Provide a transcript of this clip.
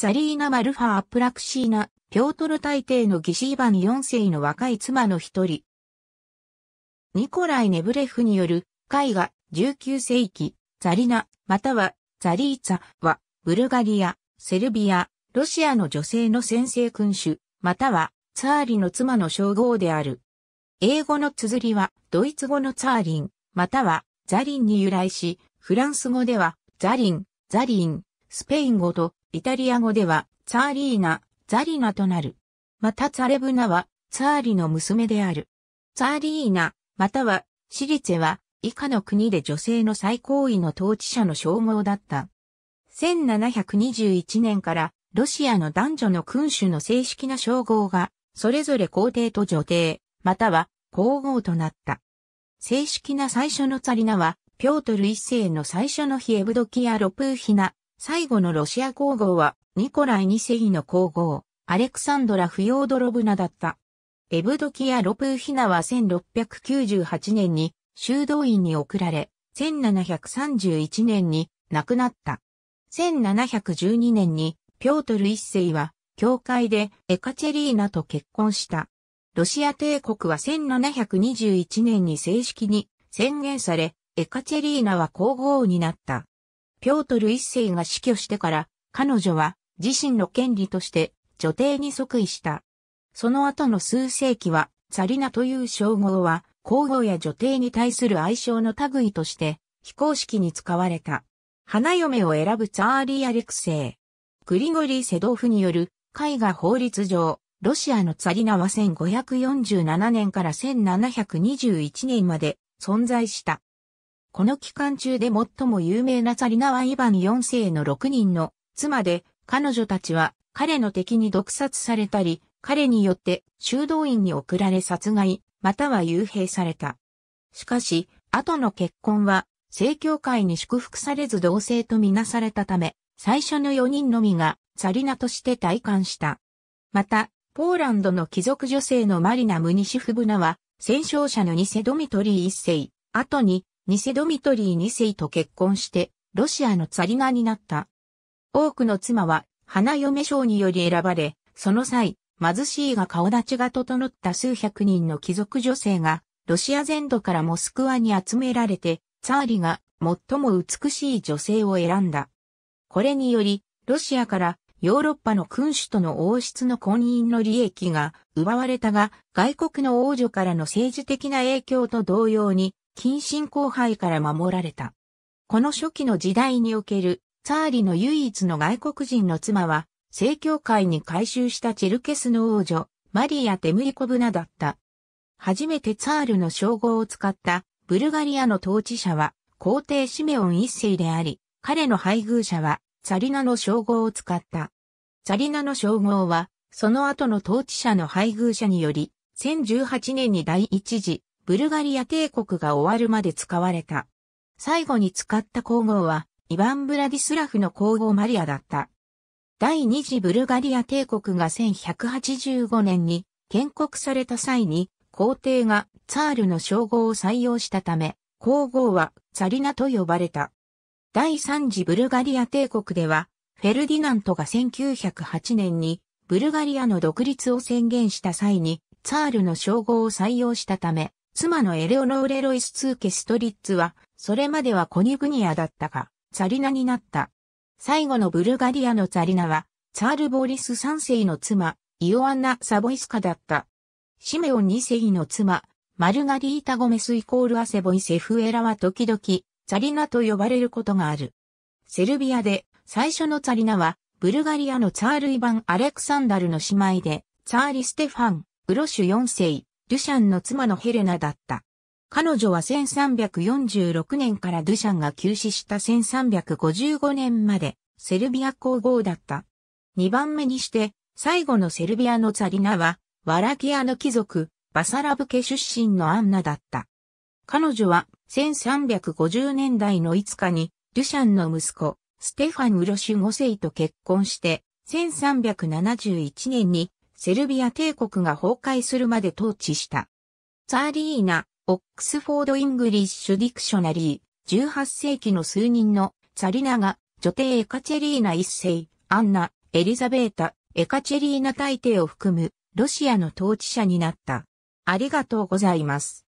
ザリーナ・マルファ・アプラクシーナ、ピョートル大帝の義シイヴァン4世の若い妻の一人。ニコライ・ネブレフによる絵画19世紀、ザリナ、またはザリーツァは、ブルガリア、セルビア、ロシアの女性の先制君主、またはツァーリの妻の称号である。英語の綴りはドイツ語のツァーリン、またはザリンに由来し、フランス語ではザリン、ザリン、スペイン語とイタリア語では、ツァーリーナ、ザリナとなる。またツァレブナは、ツァーリの娘である。ツァーリーナ、または、シリツェは、以下の国で女性の最高位の統治者の称号だった。1721年から、ロシアの男女の君主の正式な称号が、それぞれ皇帝と女帝、または皇后となった。正式な最初のツァリナは、ピョートル一世の最初のヒエブドキア・ロプーヒナ、最後のロシア皇后は、ニコライ二世の皇后、アレクサンドラ・フヨードロブナだった。エブドキア・ロプーヒナは1698年に修道院に送られ、1731年に亡くなった。1712年にピョートル一世は教会でエカチェリーナと結婚した。ロシア帝国は1721年に正式に宣言され、エカチェリーナは皇后になった。ピョートル一世が死去してから、彼女は自身の権利として女帝に即位した。その後の数世紀は、ザリナという称号は、皇后や女帝に対する愛称の類として、非公式に使われた。花嫁を選ぶツァーリー・アレクセイ。グリゴリー・セドーフによる、絵画法律上、ロシアのツァリナは1547年から1721年まで存在した。この期間中で最も有名なザリナはイヴァン4世の6人の妻で、彼女たちは彼の敵に毒殺されたり、彼によって修道院に送られ殺害、または幽閉された。しかし、後の結婚は、正教会に祝福されず同性とみなされたため、最初の4人のみがザリナとして退官した。また、ポーランドの貴族女性のマリナ・ムニシフブナは、戦勝者のニセドミトリー一世、後にニセドミトリー2世と結婚して、ロシアのツァリナになった。多くの妻は、花嫁賞により選ばれ、その際、貧しいが顔立ちが整った数百人の貴族女性が、ロシア全土からモスクワに集められて、ツァーリが最も美しい女性を選んだ。これにより、ロシアからヨーロッパの君主との王室の婚姻の利益が奪われたが、外国の王女からの政治的な影響と同様に、近親交配から守られた。この初期の時代における、ツァーリの唯一の外国人の妻は、正教会に改宗したチェルケスの王女、マリア・テムリコブナだった。初めてツァールの称号を使ったブルガリアの統治者は皇帝シメオン一世であり、彼の配偶者はツァリナの称号を使った。ツァリナの称号は、その後の統治者の配偶者により、1018年に第一次ブルガリア帝国が終わるまで使われた。最後に使った皇后は、イヴァン・ブラディスラフの皇后マリアだった。第二次ブルガリア帝国が1185年に建国された際に、皇帝がツァールの称号を採用したため、皇后はツァリナと呼ばれた。第三次ブルガリア帝国では、フェルディナントが1908年にブルガリアの独立を宣言した際に、ツァールの称号を採用したため、妻のエレオノーレ・ロイス・ツーケ・ストリッツは、それまではコニグニアだったが、ツァリナになった。最後のブルガリアのツァリナは、ツァール・ボーリス3世の妻、イオアンナ・サボイスカだった。シメオン2世の妻、マルガリータ・ゴメスイコールアセボイセフエラは時々、ツァリナと呼ばれることがある。セルビアで、最初のツァリナは、ブルガリアのツァール・イヴァン・アレクサンダルの姉妹で、ツァーリ・ステファン、グロシュ4世、デュシャンの妻のヘレナだった。彼女は1346年からデュシャンが急死した1355年までセルビア皇后だった。2番目にして最後のセルビアのザリナはワラキアの貴族バサラブ家出身のアンナだった。彼女は1350年代の5日にデュシャンの息子ステファン・ウロシュ5世と結婚して1371年にセルビア帝国が崩壊するまで統治した。ツーリーナ、オックスフォード・イングリッシュ・ディクショナリー、18世紀の数人のツリナが、女帝エカチェリーナ一世、アンナ、エリザベータ、エカチェリーナ大帝を含む、ロシアの統治者になった。ありがとうございます。